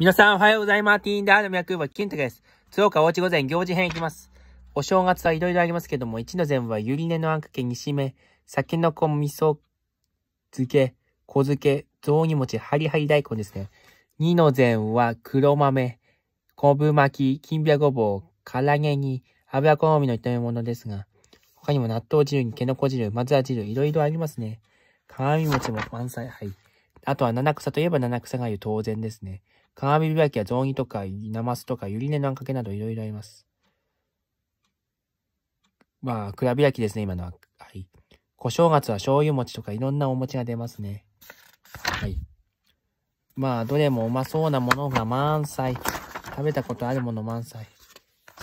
皆さんおはようございます。ティーンダーの脈は金太です。鶴岡おうち午前行事編いきます。お正月はいろいろありますけども、一の前はゆり根のあんかけにしめ、酒の子味噌漬け、小漬け、雑煮餅、ハリハリ大根ですね。二の前は黒豆、昆布巻き、金びごぼう、唐揚げに、油好みの炒め物ですが、他にも納豆汁にけのこ汁、まずは汁、いろいろありますね。鏡餅も満載、はい。あとは七草といえば七草がゆ当然ですね。鏡開きや雑煮とか、ナマスとか、ゆり根のあんかけなどいろいろあります。まあ、蔵開きですね、今のは。はい。小正月は醤油餅とかいろんなお餅が出ますね。はい。まあ、どれもうまそうなものが満載。食べたことあるもの満載。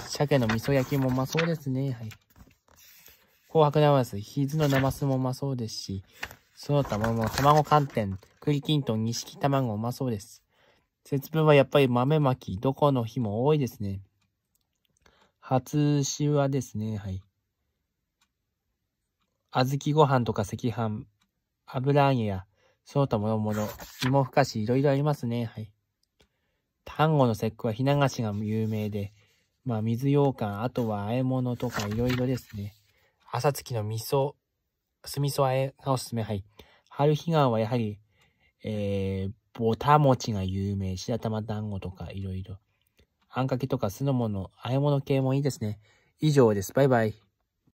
鮭の味噌焼きもうまそうですね。はい。紅白ナマス、ヒズのナマスもうまそうですし、その他も卵寒天、栗きんとん、錦卵うまそうです。節分はやっぱり豆まき、どこの日も多いですね。初しはですね、はい。小豆ご飯とか赤飯、油揚げや、その他もろもろ、芋ふかし、いろいろありますね。はい。丹後の節句はひな菓子が有名で、まあ、水羊羹、あとは和え物とかいろいろですね。朝月の味噌、酢味噌和えがおすすめ。はい。春悲願はやはり、えー、ぼた餅が有名、白玉団子とかいろいろ。あんかけとか酢の物、和え物系もいいですね。以上です。バイバイ。